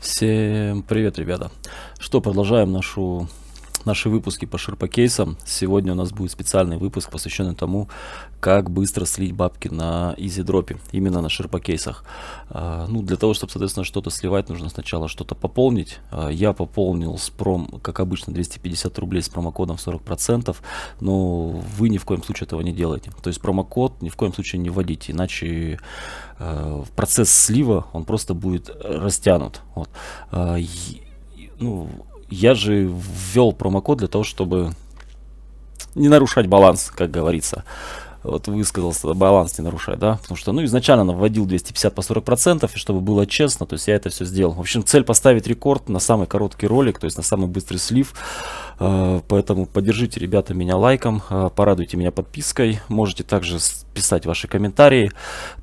Всем привет, ребята. Что, продолжаем нашу наши выпуски по ширпокейсам. Сегодня у нас будет специальный выпуск, посвященный тому, как быстро слить бабки на изи-дропе, именно на ширпокейсах. А, ну, для того, чтобы, соответственно, что-то сливать, нужно сначала что-то пополнить. А, я пополнил с пром, как обычно, 250 рублей с промокодом 40%, но вы ни в коем случае этого не делаете. То есть промокод ни в коем случае не вводите, иначе а, процесс слива, он просто будет растянут. Вот ну, я же ввел промокод для того, чтобы не нарушать баланс, как говорится вот высказался, баланс не нарушая, да, потому что, ну, изначально она вводил 250 по 40 процентов, и чтобы было честно, то есть я это все сделал. В общем, цель поставить рекорд на самый короткий ролик, то есть на самый быстрый слив, э, поэтому поддержите, ребята, меня лайком, э, порадуйте меня подпиской, можете также писать ваши комментарии,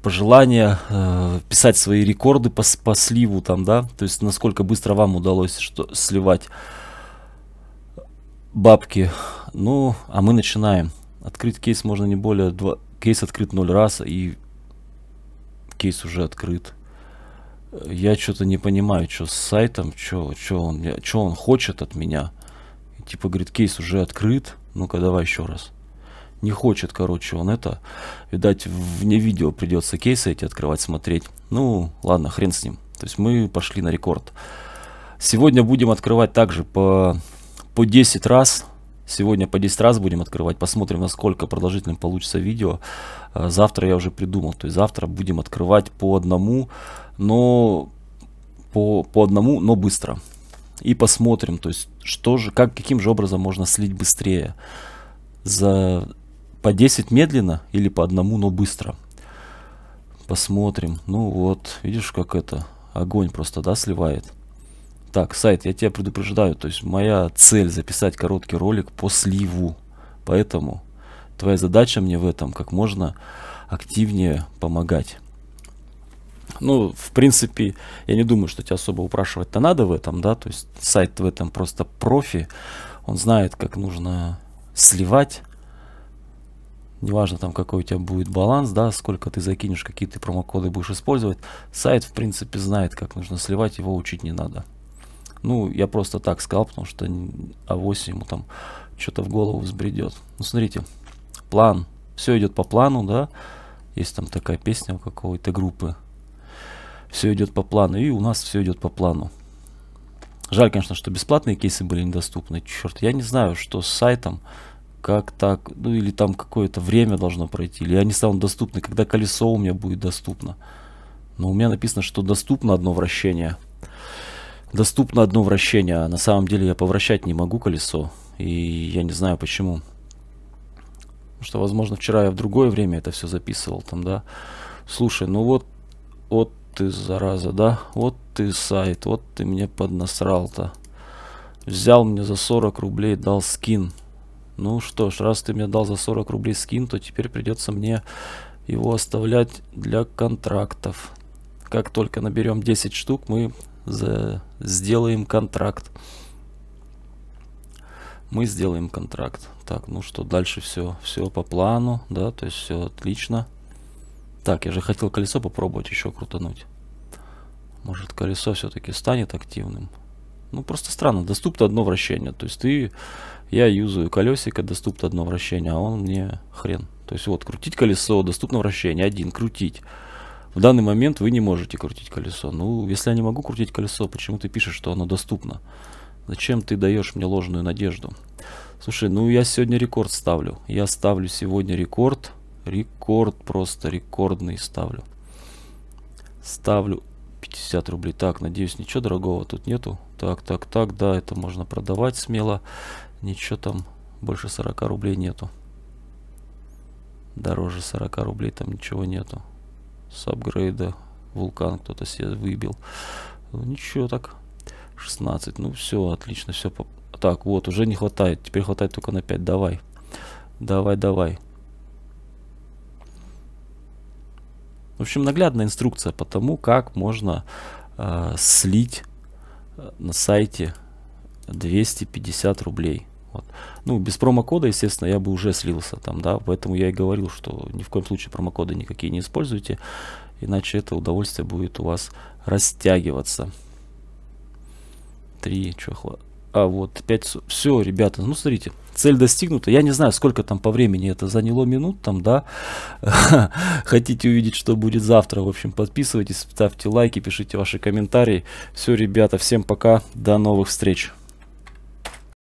пожелания, э, писать свои рекорды по, по сливу там, да, то есть насколько быстро вам удалось что сливать бабки. Ну, а мы начинаем. Открыть кейс можно не более... Два... Кейс открыт 0 раз, и кейс уже открыт. Я что-то не понимаю, что с сайтом, что он, что он хочет от меня. Типа, говорит, кейс уже открыт. Ну-ка, давай еще раз. Не хочет, короче, он это. Видать, вне видео придется кейсы эти открывать, смотреть. Ну, ладно, хрен с ним. То есть мы пошли на рекорд. Сегодня будем открывать также по, по 10 раз Сегодня по 10 раз будем открывать, посмотрим, насколько продолжительным получится видео. Э, завтра я уже придумал, то есть завтра будем открывать по одному, но по, по одному, но быстро. И посмотрим, то есть что же, как, каким же образом можно слить быстрее. За по 10 медленно или по одному, но быстро. Посмотрим. Ну вот, видишь, как это огонь просто, да, сливает. Так, сайт, я тебя предупреждаю, то есть моя цель записать короткий ролик по сливу, поэтому твоя задача мне в этом как можно активнее помогать. Ну, в принципе, я не думаю, что тебя особо упрашивать-то надо в этом, да, то есть сайт в этом просто профи, он знает, как нужно сливать, неважно там какой у тебя будет баланс, да, сколько ты закинешь, какие ты промокоды будешь использовать, сайт в принципе знает, как нужно сливать, его учить не надо. Ну, я просто так сказал, потому что авось ему там что-то в голову взбредет. Ну, смотрите, план. Все идет по плану, да. Есть там такая песня у какой-то группы. Все идет по плану. И у нас все идет по плану. Жаль, конечно, что бесплатные кейсы были недоступны. Черт, я не знаю, что с сайтом, как так, ну или там какое-то время должно пройти, или они станут доступны, когда колесо у меня будет доступно. Но у меня написано, что доступно одно вращение доступно одно вращение. А на самом деле я повращать не могу колесо. И я не знаю почему. Потому что, возможно, вчера я в другое время это все записывал там, да. Слушай, ну вот, вот ты, зараза, да? Вот ты сайт, вот ты мне поднасрал-то. Взял мне за 40 рублей, дал скин. Ну что ж, раз ты мне дал за 40 рублей скин, то теперь придется мне его оставлять для контрактов. Как только наберем 10 штук, мы за... сделаем контракт. Мы сделаем контракт. Так, ну что, дальше все, все по плану, да, то есть все отлично. Так, я же хотел колесо попробовать еще крутануть. Может, колесо все-таки станет активным. Ну, просто странно, доступно одно вращение. То есть ты, я юзаю колесико, доступно одно вращение, а он мне хрен. То есть вот, крутить колесо, доступно вращение, один, крутить в данный момент вы не можете крутить колесо. Ну, если я не могу крутить колесо, почему ты пишешь, что оно доступно? Зачем ты даешь мне ложную надежду? Слушай, ну я сегодня рекорд ставлю. Я ставлю сегодня рекорд. Рекорд просто рекордный ставлю. Ставлю 50 рублей. Так, надеюсь, ничего дорогого тут нету. Так, так, так, да, это можно продавать смело. Ничего там больше 40 рублей нету. Дороже 40 рублей там ничего нету с апгрейда вулкан кто-то себе выбил. Ну, ничего так. 16. Ну все, отлично, все. По... Так, вот, уже не хватает. Теперь хватает только на 5. Давай. Давай, давай. В общем, наглядная инструкция по тому, как можно а, э, слить на сайте 250 рублей. Ну, без промокода, естественно, я бы уже слился там, да, поэтому я и говорил, что ни в коем случае промокоды никакие не используйте, иначе это удовольствие будет у вас растягиваться. Три, что хватит? А вот 5... Все, ребята, ну смотрите, цель достигнута. Я не знаю, сколько там по времени это заняло минут, там, да. Хотите увидеть, что будет завтра. В общем, подписывайтесь, ставьте лайки, пишите ваши комментарии. Все, ребята, всем пока, до новых встреч.